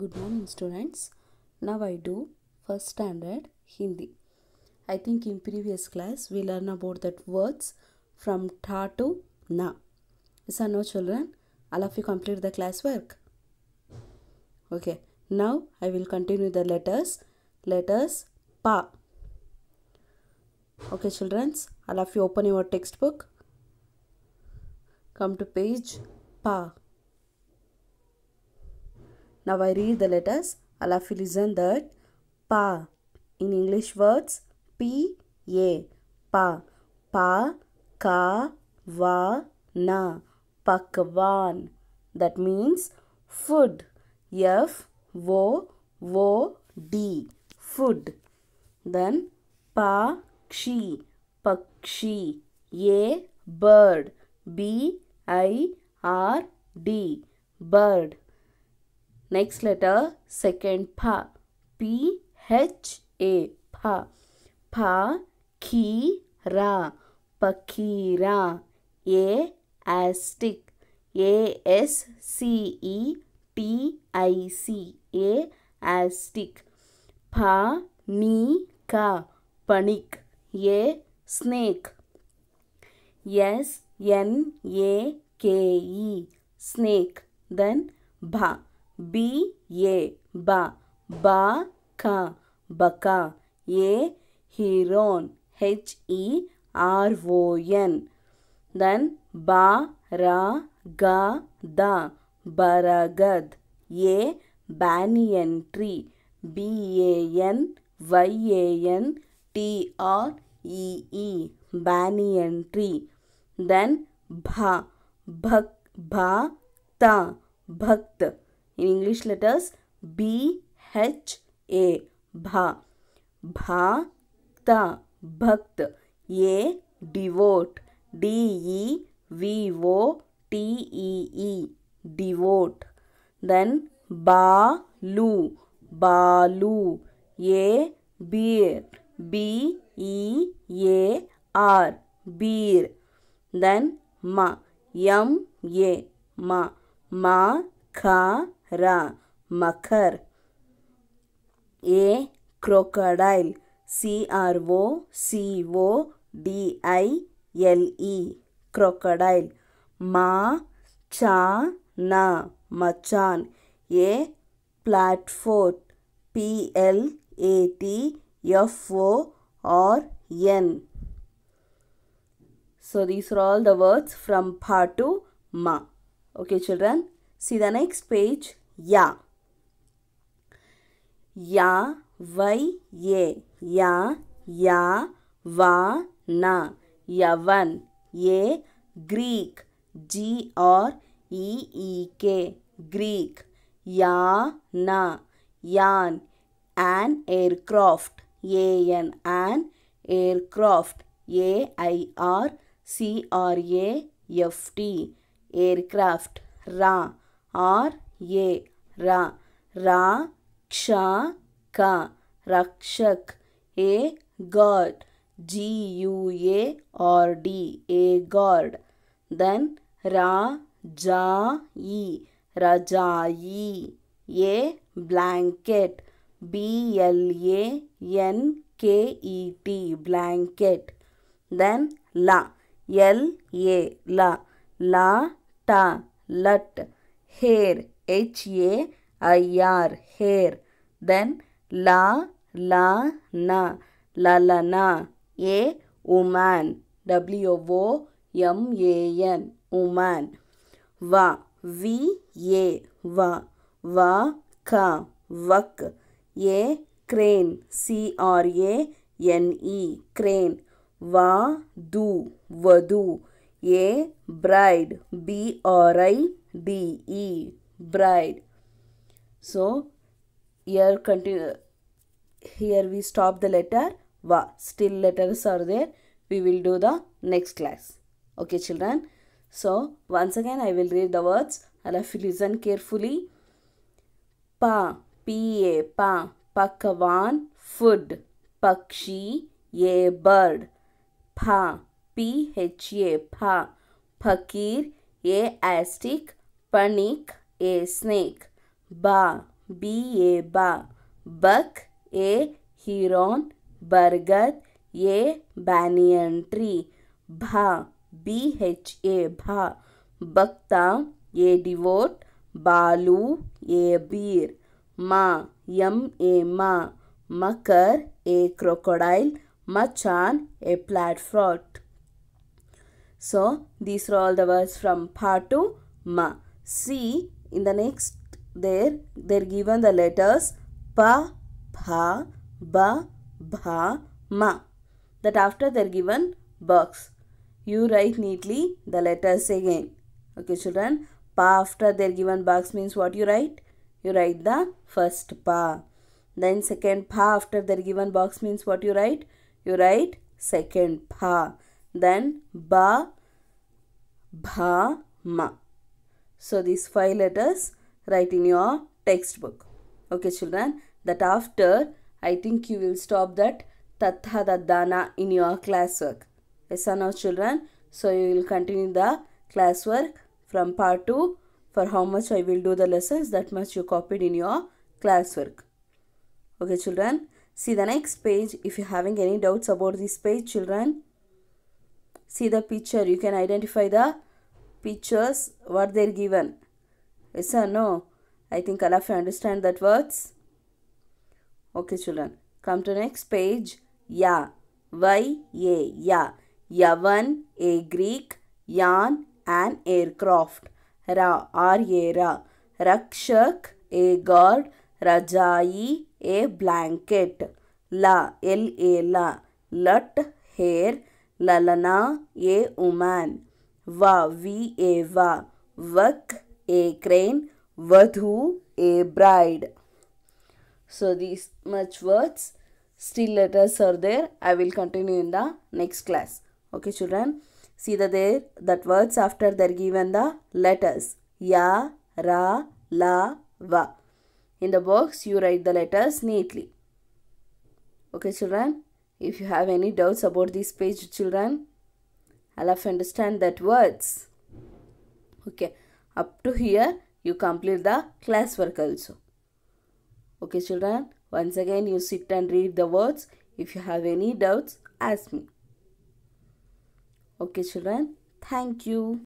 Good morning students. Now I do first standard Hindi. I think in previous class we learn about that words from ta to na. Is that no children? All of you complete the class work. Okay. Now I will continue the letters. Letters pa. Okay children. All of you open your textbook. Come to page pa. Now I read the letters. Allah have to listen that pa. In English words, p a pa pa ka va na pakwan. That means food. F o o d food. Then pa kshi. pakshi a bird b i r d bird Next letter, second pa. P H A pa. Pa ki ra. Pakira. A astic. A S C E P I C. A astic. Pa ni ka. Panic. A snake. Yes. N A K E. Snake. Then ba. B ये बा बा का बका ये heron H E R O N then बा रा गा दा बरगद ये banyan tree B N Y N T R E E banyan tree then भा भक भा ता भक्त in English letters B H A Bha bha ta Bhakt A Devote D E V O T E E Devote then ba lu ba lu A Beer B E A R Beer then Ma Yam Ye Ma Ma खारा मखर a crocodile C R O C O D I L E crocodile मा चा ना मचान a platform P L A T F O R N so these are all the words from Pa to मा okay children see the next page ya या वै ये या या वा ना यवन ये ग्रीक जी और ई ई के ग्रीक या ना यान an aircraft A N N aircraft A I R C R A F T aircraft रा आर ये रा रा क्षा का रक्षक a god ji U A और डी ए गॉड देन रा जा ई रजाई a blanket B L A N K E T blanket then ला एल ए ला ला टा लट hair, H A I R, hair. Then la, la, na, la, la, na. A woman, W O M A N, woman. Va, V A, va, va, ka, vak. A crane, C R A N E, crane. Va, du, vadu. A bride, B R I B E bride. So here continue here we stop the letter va. Still letters are there. We will do the next class. Okay children. So once again I will read the words. I'll have to listen carefully. Pa P A pa pakwan food pakshi ye bird pha p h a pha fakir a ascetic पनिक a snake बा B A बा बक a heron बरगद ये banyan tree भा B H A भा बक्ता ये डिवोट बालू ये बीर माँ यम ए माँ मकर ए क्रोकोडाइल मचान a platfrog. So these are all the words from part 2 ma. See in the next there they're given the letters pa, pa ba, bha, ma. That after they're given box. You write neatly the letters again. Okay children. Pa after they're given box means what you write? You write the first pa. Then second pa after they're given box means what you write? You write second pa. Then ba, bha, ma. So these five letters write in your textbook. Okay children, that after I think you will stop that Tatha Dadana in your classwork. Yes or no children? So you will continue the classwork from part 2 for how much I will do the lessons that much you copied in your classwork. Okay children, see the next page if you're having any doubts about this page children. See the picture, you can identify the pictures were are given? Yes or no? I think all of you understand that words. Okay children. Come to next page. Ya. Y. A. yeah Yavan. A Greek. Yan. An aircraft. Ra. R. A. Ra. Rakshak. A guard. Rajai. A blanket. La. L. A. La. Lut. Hair. Lalana. A woman. Va, V-A-Va, work, a crane, vadhu, a bride. So these much words, still letters are there. I will continue in the next class. Okay children, see that there, that words after they are given the letters. Ya, Ra, La, Va. In the box, you write the letters neatly. Okay children, if you have any doubts about this page children, I'll have to understand that words. Okay, up to here you complete the classwork also. Okay children, once again you sit and read the words. If you have any doubts, ask me. Okay children, thank you.